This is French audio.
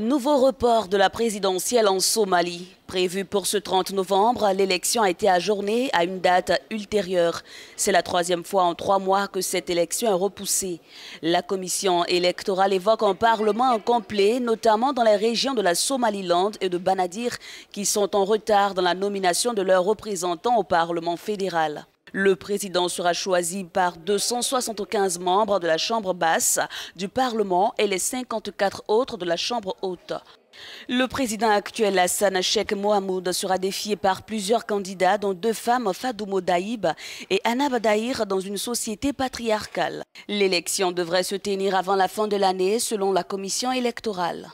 Nouveau report de la présidentielle en Somalie. Prévu pour ce 30 novembre, l'élection a été ajournée à une date ultérieure. C'est la troisième fois en trois mois que cette élection est repoussée. La commission électorale évoque un parlement incomplet, notamment dans les régions de la Somaliland et de Banadir, qui sont en retard dans la nomination de leurs représentants au Parlement fédéral. Le président sera choisi par 275 membres de la Chambre basse du Parlement et les 54 autres de la Chambre haute. Le président actuel Hassan Sheikh Mohamoud sera défié par plusieurs candidats, dont deux femmes, Fadoumo Daïb et Anab Daïr, dans une société patriarcale. L'élection devrait se tenir avant la fin de l'année, selon la commission électorale.